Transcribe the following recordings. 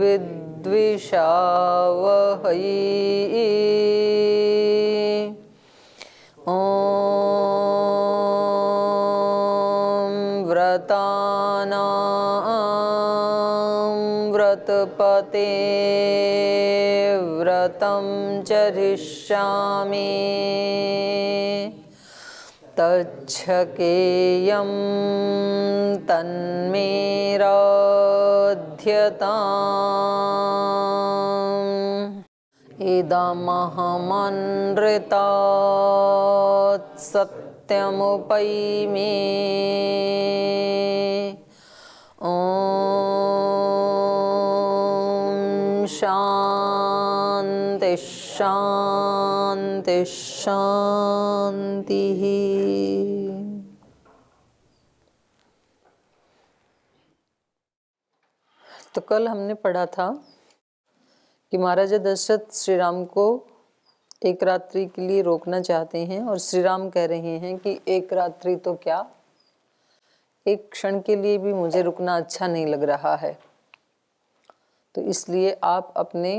विद्विषावहै व्रताना व्रतं चरिष्यामि तच्छकेयं तन्मेरा कथ्यता इदमहमन्वृतात्सत्यमुपैमे शान्ति शान्तिः तो कल हमने पढ़ा था कि महाराजा दशरथ श्री राम को एक रात्रि के लिए रोकना चाहते हैं और श्री राम कह रहे हैं कि एक रात्रि तो क्या एक क्षण के लिए भी मुझे रुकना अच्छा नहीं लग रहा है तो इसलिए आप अपने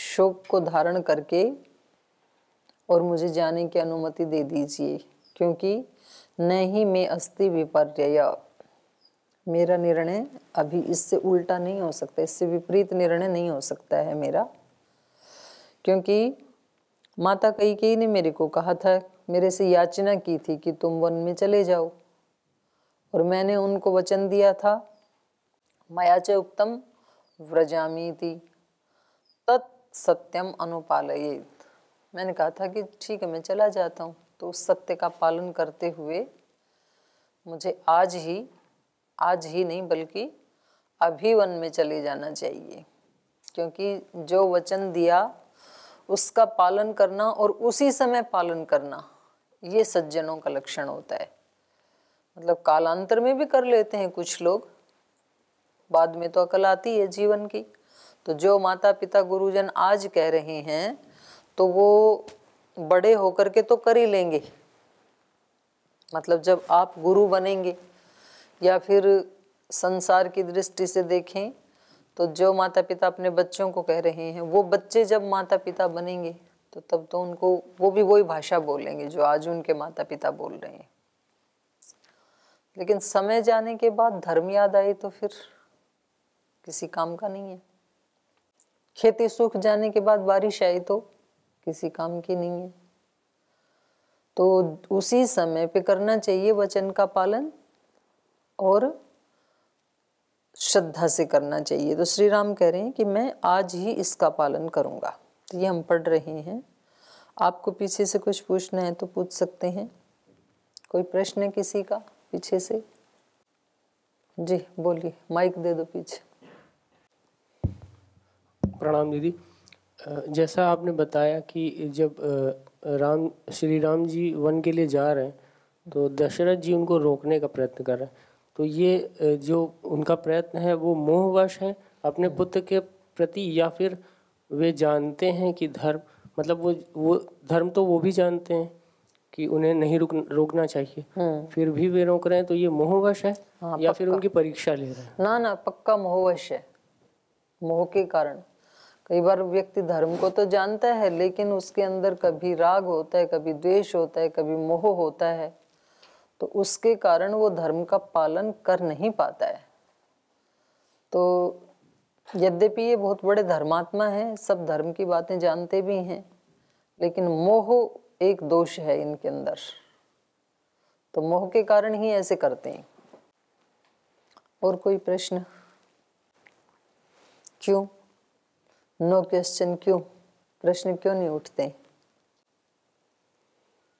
शोक को धारण करके और मुझे जाने की अनुमति दे दीजिए क्योंकि नहीं मैं अस्थि विपर्य मेरा निर्णय अभी इससे उल्टा नहीं हो सकता इससे विपरीत निर्णय नहीं हो सकता है मेरा क्योंकि माता कई कई ने मेरे को कहा था मेरे से याचना की थी कि तुम वन में चले जाओ और मैंने उनको वचन दिया था मयाच उत्तम व्रजामी थी तत् सत्यम अनुपालयित मैंने कहा था कि ठीक है मैं चला जाता हूँ तो उस सत्य का पालन करते हुए मुझे आज ही आज ही नहीं बल्कि अभी वन में चले जाना चाहिए क्योंकि जो वचन दिया उसका पालन करना और उसी समय पालन करना ये सज्जनों का लक्षण होता है मतलब कालांतर में भी कर लेते हैं कुछ लोग बाद में तो अकल आती है जीवन की तो जो माता पिता गुरुजन आज कह रहे हैं तो वो बड़े होकर के तो कर ही लेंगे मतलब जब आप गुरु बनेंगे या फिर संसार की दृष्टि से देखें तो जो माता पिता अपने बच्चों को कह रहे हैं वो बच्चे जब माता पिता बनेंगे तो तब तो उनको वो भी वही भाषा बोलेंगे जो आज उनके माता पिता बोल रहे हैं लेकिन समय जाने के बाद धर्म याद आई तो फिर किसी काम का नहीं है खेती सूख जाने के बाद बारिश आई तो किसी काम की नहीं है तो उसी समय पे करना चाहिए वचन का पालन और श्रद्धा से करना चाहिए तो श्री राम कह रहे हैं कि मैं आज ही इसका पालन करूँगा तो ये हम पढ़ रहे हैं आपको पीछे से कुछ पूछना है तो पूछ सकते हैं कोई प्रश्न है किसी का पीछे से जी बोलिए माइक दे दो पीछे प्रणाम दीदी जैसा आपने बताया कि जब राम श्री राम जी वन के लिए जा रहे हैं तो दशरथ जी उनको रोकने का प्रयत्न कर रहे हैं तो ये जो उनका प्रयत्न है वो मोहवश है अपने पुत्र के प्रति या फिर वे जानते हैं कि धर्म मतलब वो वो धर्म तो वो भी जानते हैं कि उन्हें नहीं रुक रोकना चाहिए हम्म। फिर भी वे रोक रहे हैं तो ये मोहवश है हाँ, या फिर उनकी परीक्षा ले रहे हैं ना ना पक्का मोहवश है मोह के कारण कई बार व्यक्ति धर्म को तो जानता है लेकिन उसके अंदर कभी राग होता है कभी द्वेष होता है कभी मोह होता है तो उसके कारण वो धर्म का पालन कर नहीं पाता है तो यद्यपि ये बहुत बड़े धर्मात्मा हैं सब धर्म की बातें जानते भी हैं लेकिन मोह एक दोष है इनके अंदर तो मोह के कारण ही ऐसे करते हैं और कोई प्रश्न क्यों नो no क्वेश्चन क्यों प्रश्न क्यों नहीं उठते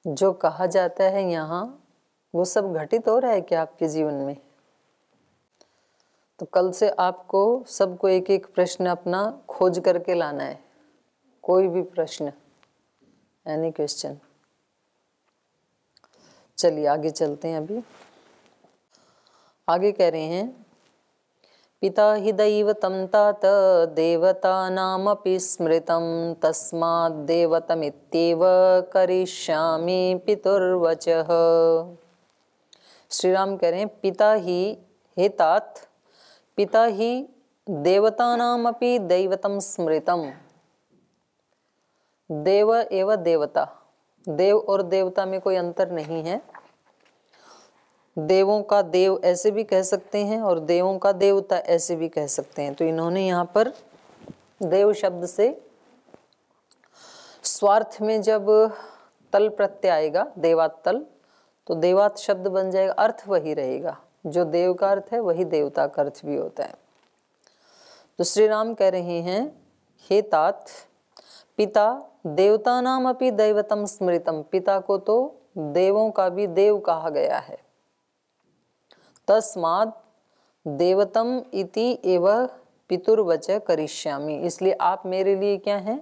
जो कहा जाता है यहाँ वो सब घटित हो रहा है क्या आपके जीवन में तो कल से आपको सबको एक एक प्रश्न अपना खोज करके लाना है कोई भी प्रश्न एनी क्वेश्चन चलिए आगे चलते हैं अभी आगे कह रहे हैं पिता हि दैवतं तात स्मृतम स्मृतं तस्माद्देवतमित्येव करिष्यामि पितुर्वचः श्री राम कह रहे हैं पिता ही तात पिता ही देवतानामपि दैवतम स्मृतम देव एवं देवता देव और देवता में कोई अंतर नहीं है देवों का देव ऐसे भी कह सकते हैं और देवों का देवता ऐसे भी कह सकते हैं तो इन्होंने यहाँ पर देव शब्द से स्वार्थ में जब तल प्रत्यय आएगा देवातल तो देवात शब्द बन जाएगा अर्थ वही रहेगा जो देव का अर्थ है वही देवता का अर्थ भी होता है तो श्री राम कह रहे हैं हे तात पिता देवता नाम अपनी दैवतम स्मृतम पिता को तो देवों का भी देव कहा गया है तस्मात देवतम इति एव पितुर्वच करिष्यामी इसलिए आप मेरे लिए क्या हैं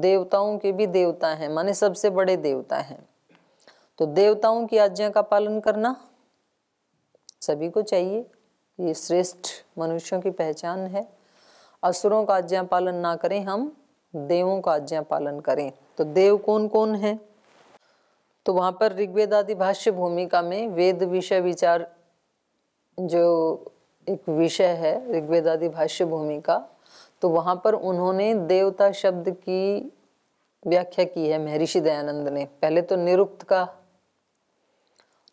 देवताओं के भी देवता हैं माने सबसे बड़े देवता हैं तो देवताओं की आज्ञा का पालन करना सभी को चाहिए ये श्रेष्ठ मनुष्यों की पहचान है असुरों का आज्ञा पालन ना करें हम देवों का आज्ञा पालन करें तो देव कौन कौन है तो वहां पर ऋग्वेद आदि भाष्य भूमिका में वेद विषय विचार जो एक विषय है ऋग्वेद आदि भाष्य भूमिका तो वहां पर उन्होंने देवता शब्द की व्याख्या की है महर्षि दयानंद ने पहले तो निरुक्त का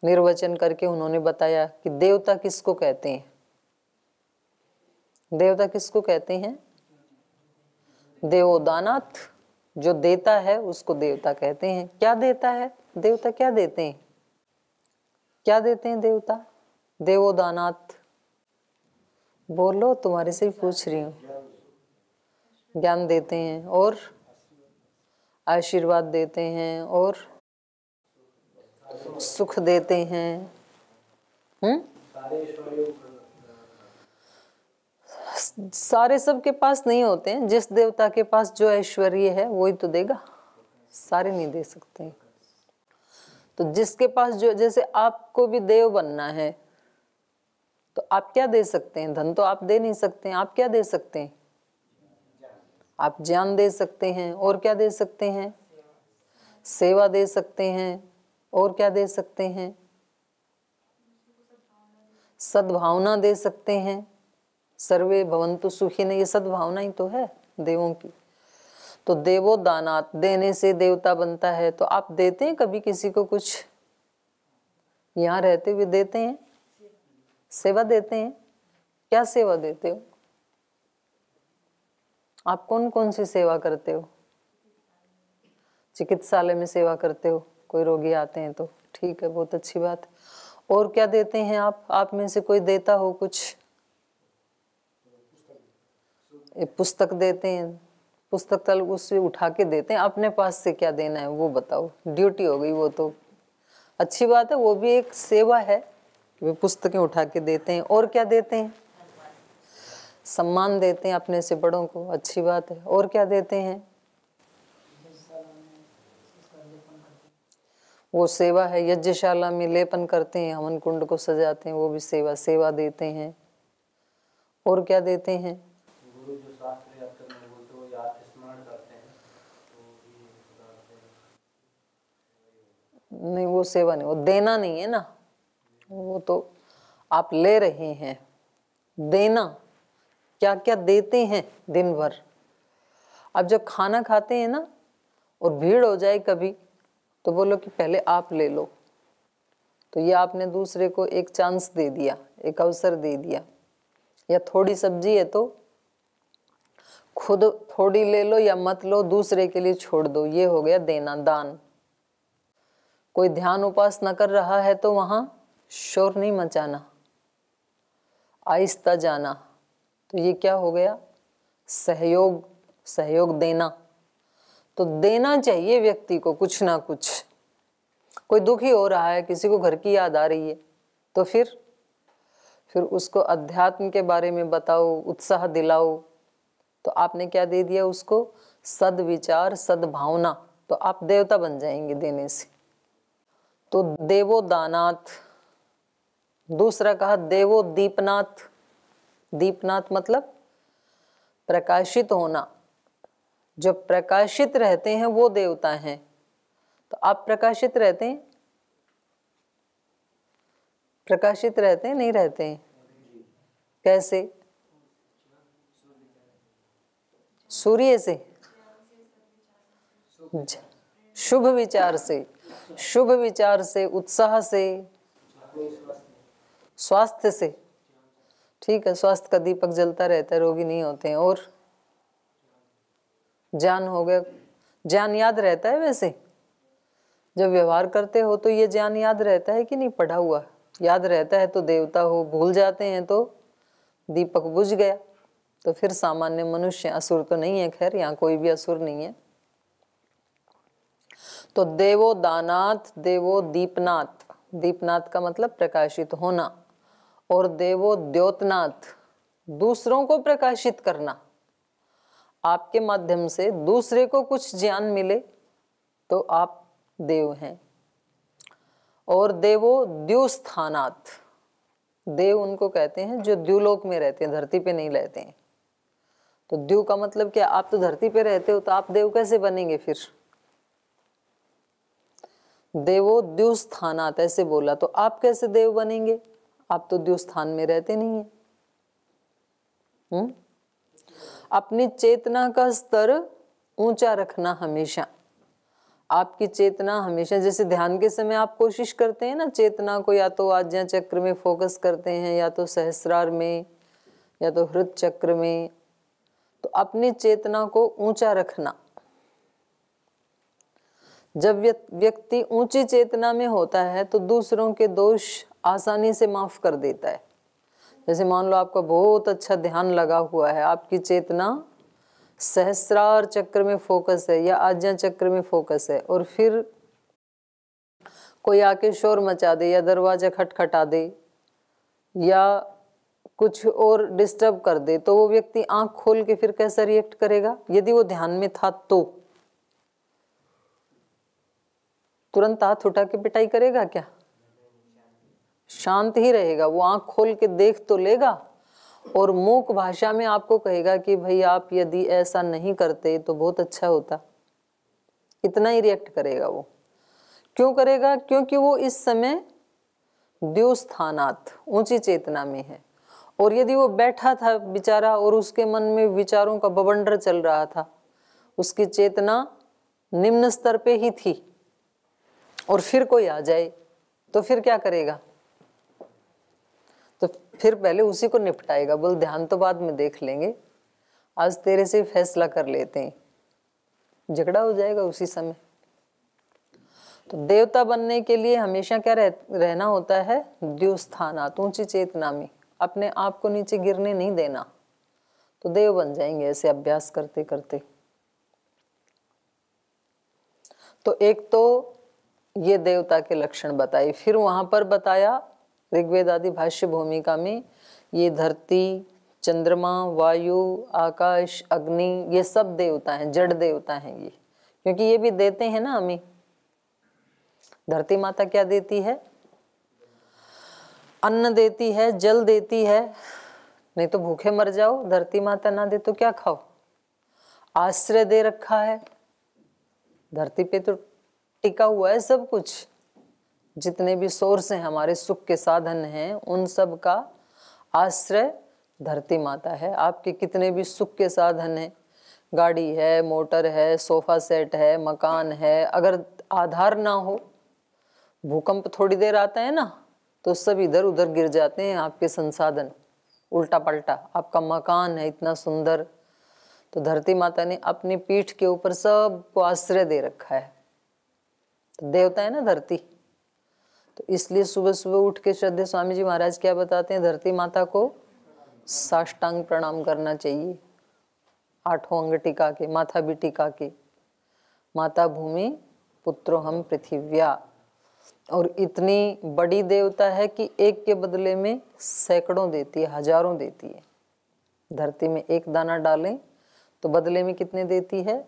निर्वचन करके उन्होंने बताया कि देवता किसको कहते हैं देवता किसको कहते हैं देवोदानाथ जो देता है उसको देवता कहते हैं क्या देता है देवता क्या देते हैं क्या देते हैं देवता देवोदानाथ बोलो तुम्हारे से पूछ रही हूँ ज्ञान देते हैं और आशीर्वाद देते हैं और सुख देते हैं हुँ? हम्म? सारे सब के पास नहीं होते हैं जिस देवता के पास जो ऐश्वर्य है वो ही तो देगा सारे नहीं दे सकते तो जिसके पास जो जैसे आपको भी देव बनना है तो आप क्या दे सकते हैं धन तो आप दे नहीं सकते हैं आप क्या दे सकते हैं आप ज्ञान दे सकते हैं और क्या दे सकते हैं सेवा दे सकते हैं और क्या दे सकते हैं सद्भावना दे सकते हैं सर्वे भवंतु सुखी ने ये सद्भावना ही तो है देवों की तो देवो दानात देने से देवता बनता है तो आप देते हैं कभी किसी को कुछ यहाँ रहते हुए देते हैं सेवा देते हैं क्या सेवा देते हो आप कौन कौन सी सेवा करते हो चिकित्सालय में सेवा करते हो कोई रोगी आते हैं तो ठीक है बहुत अच्छी बात और क्या देते हैं आप आप में से कोई देता हो कुछ पुस्तक देते हैं पुस्तक तल उससे उठा के देते हैं अपने पास से क्या देना है वो बताओ ड्यूटी हो गई वो तो अच्छी बात है वो भी एक सेवा है वे पुस्तकें उठा के देते हैं और क्या देते हैं सम्मान देते हैं अपने से बड़ों को अच्छी बात है और क्या देते हैं वो सेवा है यज्ञशाला में लेपन करते हैं हवन कुंड को सजाते हैं वो भी सेवा सेवा देते हैं और क्या देते हैं नहीं वो सेवा नहीं वो देना नहीं है ना वो तो आप ले रहे हैं देना क्या क्या देते हैं दिन भर अब जब खाना खाते हैं ना और भीड़ हो जाए कभी तो बोलो कि पहले आप ले लो तो ये आपने दूसरे को एक चांस दे दिया एक अवसर दे दिया या थोड़ी सब्जी है तो खुद थोड़ी ले लो या मत लो दूसरे के लिए छोड़ दो ये हो गया देना दान कोई ध्यान उपासना कर रहा है तो वहां शोर नहीं मचाना आहिस्ता जाना तो ये क्या हो गया सहयोग सहयोग देना तो देना चाहिए व्यक्ति को कुछ ना कुछ कोई दुखी हो रहा है किसी को घर की याद आ रही है तो फिर फिर उसको अध्यात्म के बारे में बताओ उत्साह दिलाओ तो आपने क्या दे दिया उसको सदविचार सद्भावना तो आप देवता बन जाएंगे देने से तो देवो दानाथ दूसरा कहा देवो दीपनाथ दीपनाथ मतलब प्रकाशित होना जो प्रकाशित रहते हैं वो देवता हैं तो आप प्रकाशित रहते हैं प्रकाशित रहते हैं नहीं रहते हैं कैसे सूर्य से शुभ विचार से शुभ विचार से उत्साह से स्वास्थ्य से ठीक है स्वास्थ्य का दीपक जलता रहता है रोगी नहीं होते हैं और ज्ञान हो गया ज्ञान याद रहता है वैसे जब व्यवहार करते हो तो ये ज्ञान याद रहता है कि नहीं पढ़ा हुआ याद रहता है तो देवता हो भूल जाते हैं तो दीपक बुझ गया तो फिर सामान्य मनुष्य असुर तो नहीं है खैर यहाँ कोई भी असुर नहीं है तो देवो दानाथ देवो दीपनाथ दीपनाथ का मतलब प्रकाशित होना और देवो द्योतनाथ दूसरों को प्रकाशित करना आपके माध्यम से दूसरे को कुछ ज्ञान मिले तो आप देव हैं और देवो द्युस्थानात देव उनको कहते हैं जो द्युलोक में रहते हैं धरती पे नहीं रहते हैं तो द्यु का मतलब क्या आप तो धरती पे रहते हो तो आप देव कैसे बनेंगे फिर देवो द्युस्थानात ऐसे बोला तो आप कैसे देव बनेंगे आप तो द्युस्थान में रहते नहीं है हुँ? हम्म? अपनी चेतना का स्तर ऊंचा रखना हमेशा आपकी चेतना हमेशा जैसे ध्यान के समय आप कोशिश करते हैं ना चेतना को या तो आज्ञा चक्र में फोकस करते हैं या तो सहस्रार में या तो हृत चक्र में तो अपनी चेतना को ऊंचा रखना जब व्यक्ति ऊंची चेतना में होता है तो दूसरों के दोष आसानी से माफ कर देता है जैसे मान लो आपका बहुत अच्छा ध्यान लगा हुआ है आपकी चेतना सहस्रार चक्र में फोकस है या आज्ञा चक्र में फोकस है और फिर कोई आके शोर मचा दे या दरवाज़ा खटखटा दे या कुछ और डिस्टर्ब कर दे तो वो व्यक्ति आंख खोल के फिर कैसा रिएक्ट करेगा यदि वो ध्यान में था तो तुरंत हाथ उठा के पिटाई करेगा क्या शांत ही रहेगा वो आंख खोल के देख तो लेगा और मूक भाषा में आपको कहेगा कि भाई आप यदि ऐसा नहीं करते तो बहुत अच्छा होता इतना ही रिएक्ट करेगा वो क्यों करेगा क्योंकि वो इस समय द्योस्थानात ऊंची चेतना में है और यदि वो बैठा था बेचारा और उसके मन में विचारों का बबंडर चल रहा था उसकी चेतना निम्न स्तर पे ही थी और फिर कोई आ जाए तो फिर क्या करेगा तो फिर पहले उसी को निपटाएगा बोल ध्यान तो बाद में देख लेंगे आज तेरे से फैसला कर लेते हैं झगड़ा हो जाएगा उसी समय तो देवता बनने के लिए हमेशा क्या रह, रहना होता है द्योस्थानात ऊंची चेतना में अपने आप को नीचे गिरने नहीं देना तो देव बन जाएंगे ऐसे अभ्यास करते करते तो एक तो ये देवता के लक्षण बताए फिर वहां पर बताया ऋग्वेद आदि भाष्य भूमिका में ये धरती चंद्रमा वायु आकाश अग्नि ये सब देवता हैं जड़ देवता हैं ये क्योंकि ये भी देते हैं ना हमें धरती माता क्या देती है अन्न देती है जल देती है नहीं तो भूखे मर जाओ धरती माता ना दे तो क्या खाओ आश्रय दे रखा है धरती पे तो टिका हुआ है सब कुछ जितने भी सोर्स हैं हमारे सुख के साधन हैं उन सब का आश्रय धरती माता है आपके कितने भी सुख के साधन हैं गाड़ी है मोटर है सोफा सेट है मकान है अगर आधार ना हो भूकंप थोड़ी देर आता है ना तो सब इधर उधर गिर जाते हैं आपके संसाधन उल्टा पलटा आपका मकान है इतना सुंदर तो धरती माता ने अपनी पीठ के ऊपर सबको आश्रय दे रखा है तो देवता है ना धरती तो इसलिए सुबह सुबह उठ के श्रद्धे स्वामी जी महाराज क्या बताते हैं धरती माता को साष्टांग प्रणाम करना चाहिए आठों अंग टिका के माथा भी टिका के माता भूमि पुत्रो हम पृथिव्या और इतनी बड़ी देवता है कि एक के बदले में सैकड़ों देती है हजारों देती है धरती में एक दाना डालें तो बदले में कितने देती है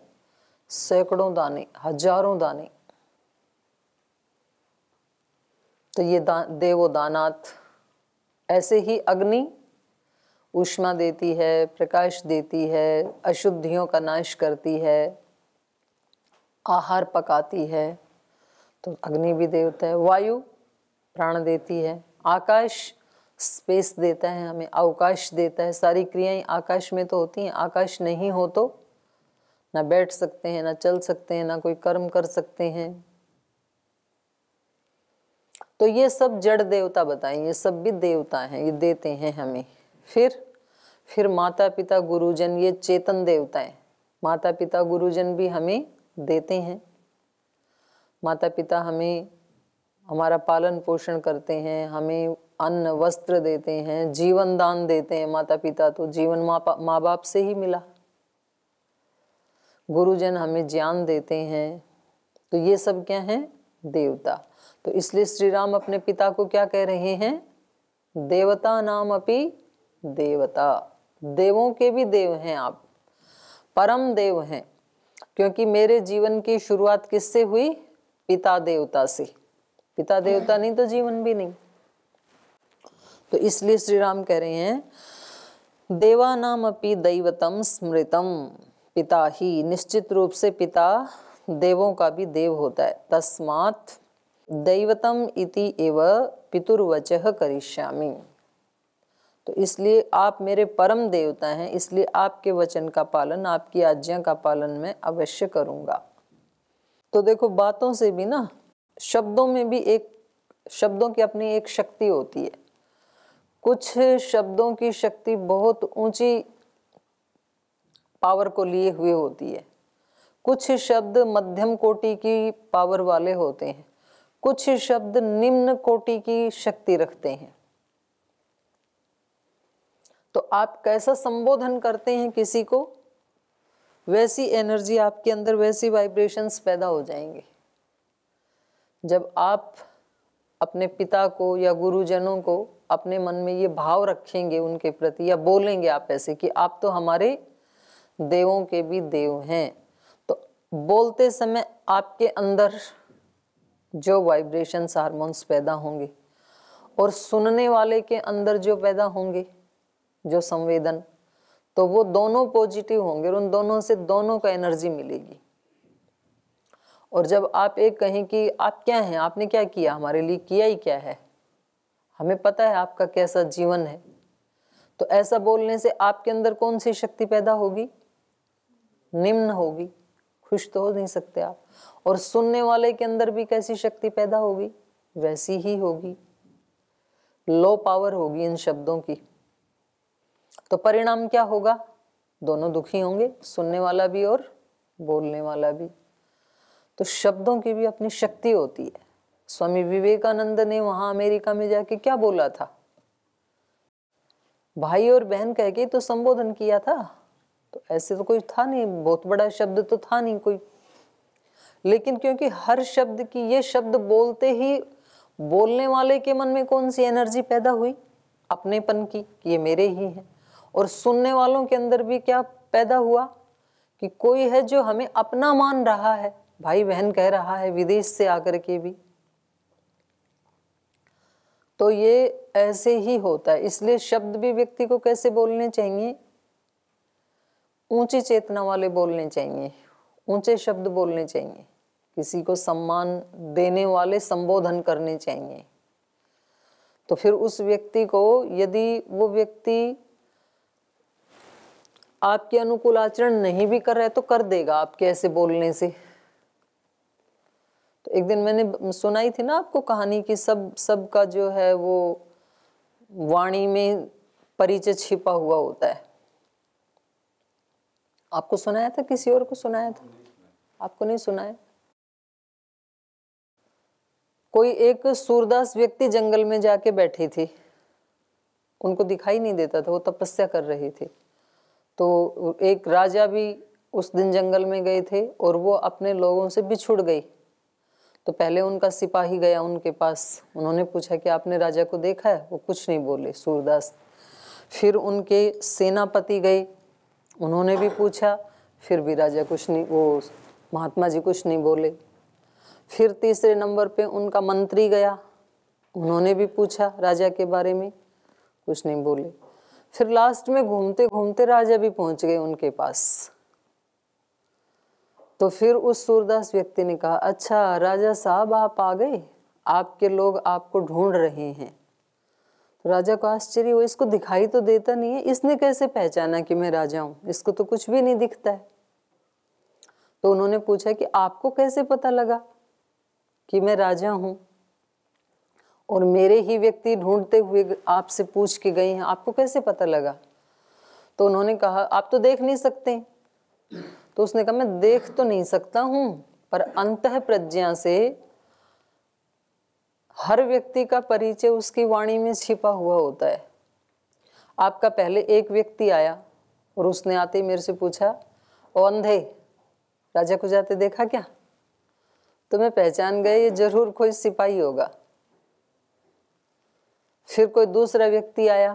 सैकड़ों दाने हजारों दाने तो ये दा, दानाथ ऐसे ही अग्नि ऊष्मा देती है प्रकाश देती है अशुद्धियों का नाश करती है आहार पकाती है तो अग्नि भी देवता है वायु प्राण देती है आकाश स्पेस देता है हमें अवकाश देता है सारी क्रियाएं आकाश में तो होती हैं आकाश नहीं हो तो ना बैठ सकते हैं ना चल सकते हैं ना कोई कर्म कर सकते हैं तो ये सब जड़ देवता बताए ये सब भी देवता हैं ये देते हैं हमें फिर फिर माता पिता गुरुजन ये चेतन देवता है माता पिता गुरुजन भी हमें देते हैं माता पिता हमें हमारा पालन पोषण करते हैं हमें अन्न वस्त्र देते हैं जीवन दान देते हैं माता पिता तो जीवन माँ माँ बाप से ही मिला गुरुजन हमें ज्ञान देते हैं तो ये सब क्या है देवता तो इसलिए श्री राम अपने पिता को क्या कह रहे हैं देवता नाम अपी देवता देवों के भी देव हैं आप परम देव हैं क्योंकि मेरे जीवन की शुरुआत किससे हुई पिता देवता से पिता देवता नहीं तो जीवन भी नहीं तो इसलिए श्री राम कह रहे हैं देवा नाम अपी दैवतम स्मृतम पिता ही निश्चित रूप से पिता देवों का भी देव होता है तस्मात दैवतम इति एव पितुर्वच करिष्यामी तो इसलिए आप मेरे परम देवता हैं इसलिए आपके वचन का पालन आपकी आज्ञा का पालन मैं अवश्य करूंगा तो देखो बातों से भी ना शब्दों में भी एक शब्दों की अपनी एक शक्ति होती है कुछ शब्दों की शक्ति बहुत ऊंची पावर को लिए हुए होती है कुछ शब्द मध्यम कोटि की पावर वाले होते हैं कुछ शब्द निम्न कोटि की शक्ति रखते हैं तो आप कैसा संबोधन करते हैं किसी को वैसी एनर्जी आपके अंदर वैसी वाइब्रेशंस पैदा हो जाएंगे जब आप अपने पिता को या गुरुजनों को अपने मन में ये भाव रखेंगे उनके प्रति या बोलेंगे आप ऐसे कि आप तो हमारे देवों के भी देव हैं बोलते समय आपके अंदर जो वाइब्रेशंस हारमोन्स पैदा होंगे और सुनने वाले के अंदर जो पैदा होंगे जो संवेदन तो वो दोनों पॉजिटिव होंगे और उन दोनों से दोनों का एनर्जी मिलेगी और जब आप एक कहें कि आप क्या हैं आपने क्या किया हमारे लिए किया ही क्या है हमें पता है आपका कैसा जीवन है तो ऐसा बोलने से आपके अंदर कौन सी शक्ति पैदा होगी निम्न होगी खुश तो हो नहीं सकते आप और सुनने वाले के अंदर भी कैसी शक्ति पैदा होगी वैसी ही होगी लो पावर होगी इन शब्दों की तो परिणाम क्या होगा दोनों दुखी होंगे सुनने वाला भी और बोलने वाला भी तो शब्दों की भी अपनी शक्ति होती है स्वामी विवेकानंद ने वहां अमेरिका में जाके क्या बोला था भाई और बहन कह के तो संबोधन किया था तो ऐसे तो कोई था नहीं बहुत बड़ा शब्द तो था नहीं कोई लेकिन क्योंकि हर शब्द की ये शब्द बोलते ही बोलने वाले के मन में कौन सी एनर्जी पैदा हुई अपनेपन की कि ये मेरे ही हैं और सुनने वालों के अंदर भी क्या पैदा हुआ कि कोई है जो हमें अपना मान रहा है भाई बहन कह रहा है विदेश से आकर के भी तो ये ऐसे ही होता है इसलिए शब्द भी व्यक्ति को कैसे बोलने चाहिए ऊंची चेतना वाले बोलने चाहिए ऊंचे शब्द बोलने चाहिए किसी को सम्मान देने वाले संबोधन करने चाहिए तो फिर उस व्यक्ति को यदि वो व्यक्ति आपके अनुकूल आचरण नहीं भी कर रहा है तो कर देगा आपके ऐसे बोलने से तो एक दिन मैंने सुनाई थी ना आपको कहानी कि सब सब का जो है वो वाणी में परिचय छिपा हुआ होता है आपको सुनाया था किसी और को सुनाया था आपको नहीं सुनाया कोई एक सूरदास व्यक्ति जंगल में जाके बैठी थी उनको दिखाई नहीं देता था वो तपस्या कर रही थी तो एक राजा भी उस दिन जंगल में गए थे और वो अपने लोगों से बिछुड़ गई तो पहले उनका सिपाही गया उनके पास उन्होंने पूछा कि आपने राजा को देखा है वो कुछ नहीं बोले सूरदास फिर उनके सेनापति गए उन्होंने भी पूछा फिर भी राजा कुछ नहीं वो महात्मा जी कुछ नहीं बोले फिर तीसरे नंबर पे उनका मंत्री गया उन्होंने भी पूछा राजा के बारे में कुछ नहीं बोले फिर लास्ट में घूमते घूमते राजा भी पहुंच गए उनके पास तो फिर उस सूरदास व्यक्ति ने कहा अच्छा राजा साहब आप आ गए आपके लोग आपको ढूंढ रहे हैं राजा को आश्चर्य हुआ इसको दिखाई तो देता नहीं है इसने कैसे पहचाना कि मैं राजा हूं इसको तो कुछ भी नहीं दिखता है तो उन्होंने पूछा कि आपको कैसे पता लगा कि मैं राजा हूं और मेरे ही व्यक्ति ढूंढते हुए आपसे पूछ के गए हैं आपको कैसे पता लगा तो उन्होंने कहा आप तो देख नहीं सकते तो उसने कहा मैं देख तो नहीं सकता हूं पर अंत प्रज्ञा से हर व्यक्ति का परिचय उसकी वाणी में छिपा हुआ होता है आपका पहले एक व्यक्ति आया और उसने आते ही मेरे से पूछा ओ अंधे राजा को जाते देखा क्या तो मैं पहचान गए ये जरूर कोई सिपाही होगा फिर कोई दूसरा व्यक्ति आया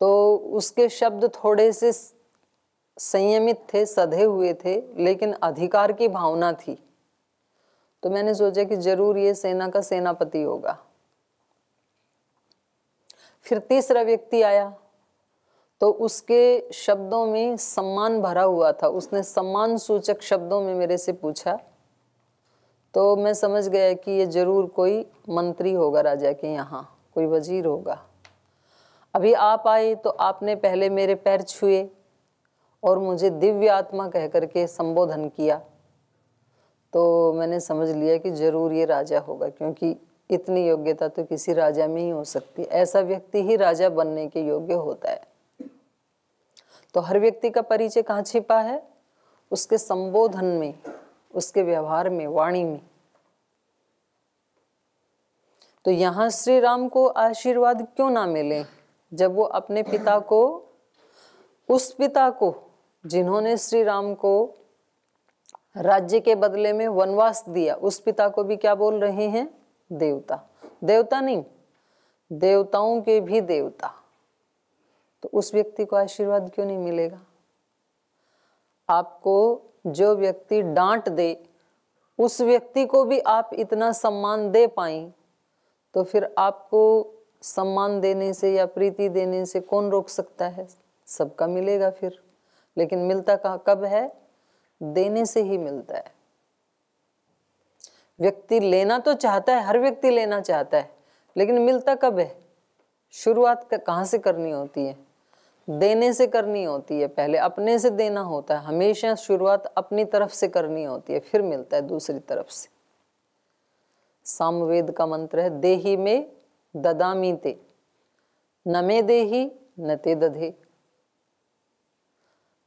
तो उसके शब्द थोड़े से संयमित थे सधे हुए थे लेकिन अधिकार की भावना थी तो मैंने सोचा कि जरूर ये सेना का सेनापति होगा फिर तीसरा व्यक्ति आया तो उसके शब्दों में सम्मान भरा हुआ था उसने सम्मान सूचक शब्दों में मेरे से पूछा तो मैं समझ गया कि ये ज़रूर कोई मंत्री होगा राजा के यहाँ कोई वजीर होगा अभी आप आए तो आपने पहले मेरे पैर छुए और मुझे दिव्य आत्मा कह करके संबोधन किया तो मैंने समझ लिया कि ज़रूर ये राजा होगा क्योंकि इतनी योग्यता तो किसी राजा में ही हो सकती है ऐसा व्यक्ति ही राजा बनने के योग्य होता है तो हर व्यक्ति का परिचय कहाँ छिपा है उसके संबोधन में उसके व्यवहार में वाणी में तो यहाँ श्री राम को आशीर्वाद क्यों ना मिले जब वो अपने पिता को उस पिता को जिन्होंने श्री राम को राज्य के बदले में वनवास दिया उस पिता को भी क्या बोल रहे हैं देवता देवता नहीं देवताओं के भी देवता तो उस व्यक्ति को आशीर्वाद क्यों नहीं मिलेगा आपको जो व्यक्ति डांट दे उस व्यक्ति को भी आप इतना सम्मान दे पाए तो फिर आपको सम्मान देने से या प्रीति देने से कौन रोक सकता है सबका मिलेगा फिर लेकिन मिलता कहा कब है देने से ही मिलता है व्यक्ति लेना तो चाहता है हर व्यक्ति लेना चाहता है लेकिन मिलता कब है शुरुआत कहाँ से करनी होती है देने से करनी होती है पहले अपने से देना होता है हमेशा शुरुआत अपनी तरफ से करनी होती है फिर मिलता है दूसरी तरफ से सामवेद का मंत्र है देही में ददामी ते न मे देही न ते दधे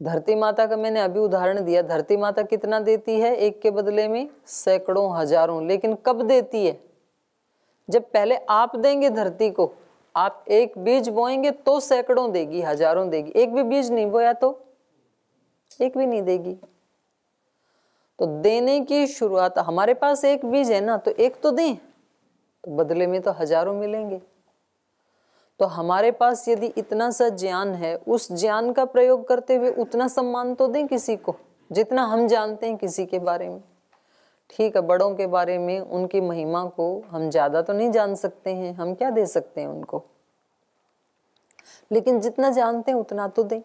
धरती माता का मैंने अभी उदाहरण दिया धरती माता कितना देती है एक के बदले में सैकड़ों हजारों लेकिन कब देती है जब पहले आप देंगे धरती को आप एक बीज बोएंगे तो सैकड़ों देगी हजारों देगी एक भी बीज नहीं बोया तो एक भी नहीं देगी तो देने की शुरुआत हमारे पास एक बीज है ना तो एक तो दें तो बदले में तो हजारों मिलेंगे तो हमारे पास यदि इतना सा ज्ञान है उस ज्ञान का प्रयोग करते हुए उतना सम्मान तो दें किसी को जितना हम जानते हैं किसी के बारे में ठीक है बड़ों के बारे में उनकी महिमा को हम ज़्यादा तो नहीं जान सकते हैं हम क्या दे सकते हैं उनको लेकिन जितना जानते हैं उतना तो दें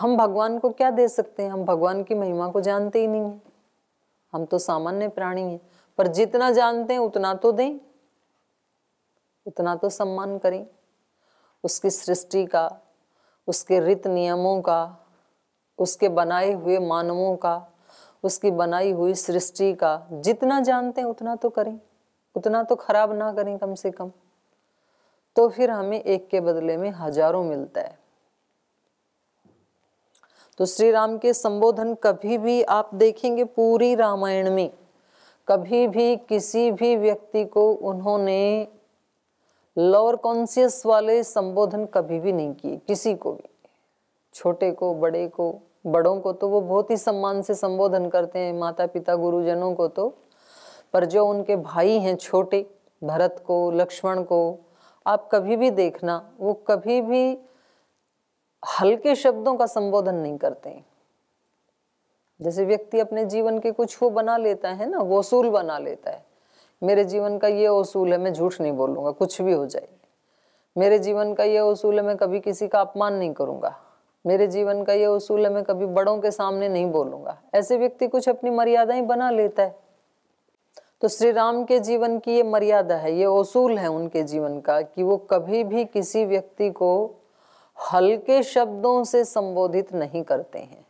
हम भगवान को क्या दे सकते हैं हम भगवान की महिमा को जानते ही नहीं हैं हम तो सामान्य प्राणी हैं पर जितना जानते हैं उतना तो दें उतना तो सम्मान करें उसकी सृष्टि का उसके रित नियमों का उसके बनाए हुए मानवों का उसकी बनाई हुई सृष्टि का जितना जानते हैं उतना तो करें उतना तो खराब ना करें कम से कम तो फिर हमें एक के बदले में हजारों मिलता है तो श्री राम के संबोधन कभी भी आप देखेंगे पूरी रामायण में कभी भी किसी भी व्यक्ति को उन्होंने लोअर कॉन्सियस वाले संबोधन कभी भी नहीं किए किसी को भी छोटे को बड़े को बड़ों को तो वो बहुत ही सम्मान से संबोधन करते हैं माता पिता गुरुजनों को तो पर जो उनके भाई हैं छोटे भरत को लक्ष्मण को आप कभी भी देखना वो कभी भी हल्के शब्दों का संबोधन नहीं करते हैं जैसे व्यक्ति अपने जीवन के कुछ वो बना लेता है ना वसूल बना लेता है मेरे जीवन का ये उसूल है मैं झूठ नहीं बोलूंगा कुछ भी हो जाए मेरे जीवन का ये उसूल है मैं कभी किसी का अपमान नहीं करूंगा मेरे जीवन का ये उसूल है मैं कभी बड़ों के सामने नहीं बोलूंगा ऐसे व्यक्ति कुछ अपनी मर्यादा ही बना लेता है तो श्री राम के जीवन की ये मर्यादा है ये असूल है उनके जीवन का कि वो कभी भी किसी व्यक्ति को हल्के शब्दों से संबोधित नहीं करते हैं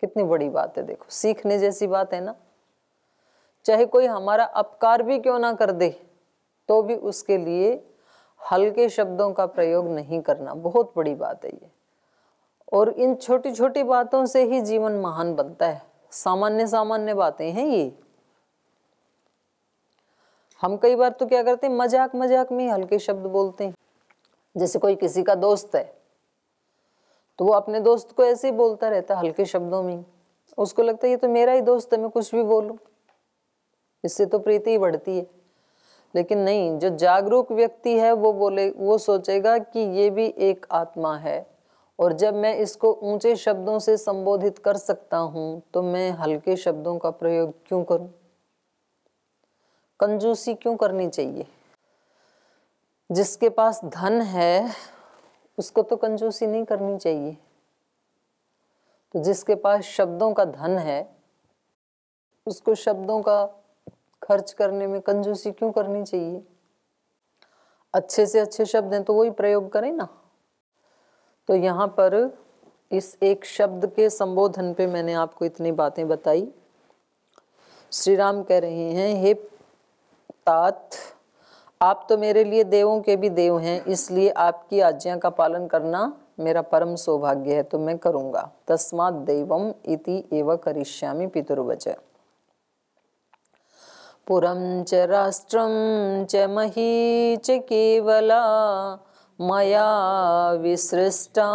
कितनी बड़ी बात है देखो सीखने जैसी बात है ना चाहे कोई हमारा अपकार भी क्यों ना कर दे तो भी उसके लिए हल्के शब्दों का प्रयोग नहीं करना बहुत बड़ी बात है ये और इन छोटी छोटी बातों से ही जीवन महान बनता है सामान्य सामान्य बातें हैं ये हम कई बार तो क्या करते हैं मजाक मजाक में हल्के शब्द बोलते हैं जैसे कोई किसी का दोस्त है तो वो अपने दोस्त को ऐसे ही बोलता रहता है हल्के शब्दों में उसको लगता है ये तो मेरा ही दोस्त है मैं कुछ भी बोलूं इससे तो प्रीति ही बढ़ती है लेकिन नहीं जो जागरूक व्यक्ति है वो बोले वो सोचेगा कि ये भी एक आत्मा है और जब मैं इसको ऊंचे शब्दों से संबोधित कर सकता हूं तो मैं हल्के शब्दों का प्रयोग क्यों करूं कंजूसी क्यों करनी चाहिए जिसके पास धन है उसको तो कंजूसी नहीं करनी चाहिए तो जिसके पास शब्दों का धन है उसको शब्दों का खर्च करने में कंजूसी क्यों करनी चाहिए अच्छे से अच्छे शब्द हैं तो वही प्रयोग करें ना तो यहाँ पर इस एक शब्द के संबोधन पे मैंने आपको इतनी बातें बताई श्री राम कह रहे हैं हे तात आप तो मेरे लिए देवों के भी देव हैं इसलिए आपकी आज्ञा का पालन करना मेरा परम सौभाग्य है तो मैं करूँगा तस्मात देवम इति एव करिष्यामि पितुर्वचय पुरं च राष्ट्रं च मही च केवला मया विसृष्टा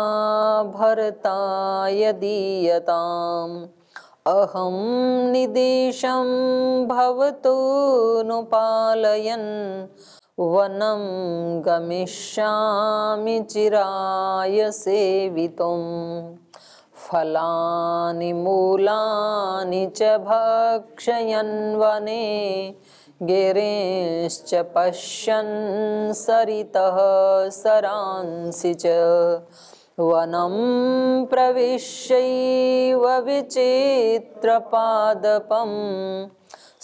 भरताय दीयताम् अहं निदेशं भवतु नुपालयन् वनं गमिष्यामि चिराय सेवितुम् फलानि मूलानि च भक्षयन् वने गिरेश्च पश्यन् सरितः सरांसि च वनं प्रविश्यैव विचित्रपादपम्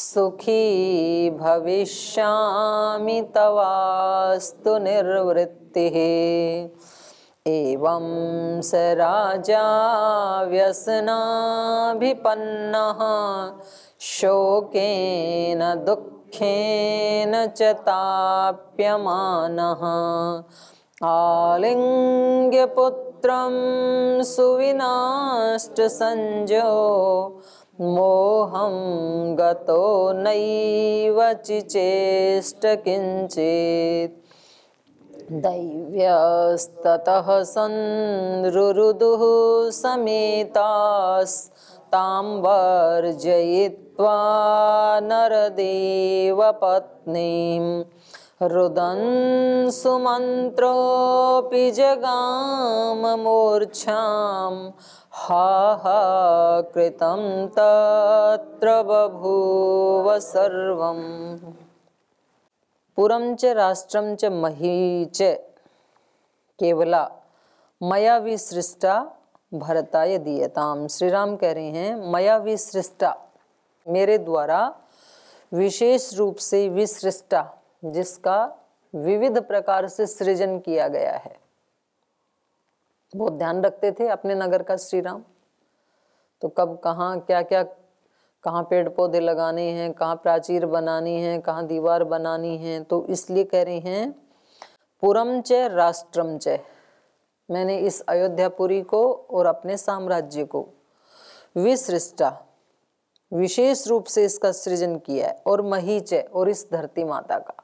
सुखी भविष्यामि तवास्तु निर्वृत्तिः एवं स व्यसनाभिपन्नः शोकेन दुःखेन च ताप्यमानः आलिङ्ग्यपुत्रं सुविनाश्च सञ्जो मोहं गतो चिचेष्ट किञ्चित् दैव्यस्ततः सन्रुरुदुः समेतास्तां वर्जयित्वा नरदेवपत्नीं रुदन् सुमन्त्रोऽपि जगाममूर्च्छां हा हा कृतं तत्र बभूव सर्वम् पुरम च राष्ट्रम च मही च केवला मया विसृष्टा भरताय दीयताम श्री राम कह रहे हैं मया विसृष्टा मेरे द्वारा विशेष रूप से विसृष्टा जिसका विविध प्रकार से सृजन किया गया है बहुत ध्यान रखते थे अपने नगर का श्री राम तो कब कहाँ क्या क्या कहाँ पेड़ पौधे लगाने हैं कहाँ प्राचीर बनानी है कहाँ दीवार बनानी है तो इसलिए कह रहे हैं पुरम च राष्ट्रम च मैंने इस अयोध्यापुरी को और अपने साम्राज्य को विसृष्टा विशेष रूप से इसका सृजन किया है और महीच और इस धरती माता का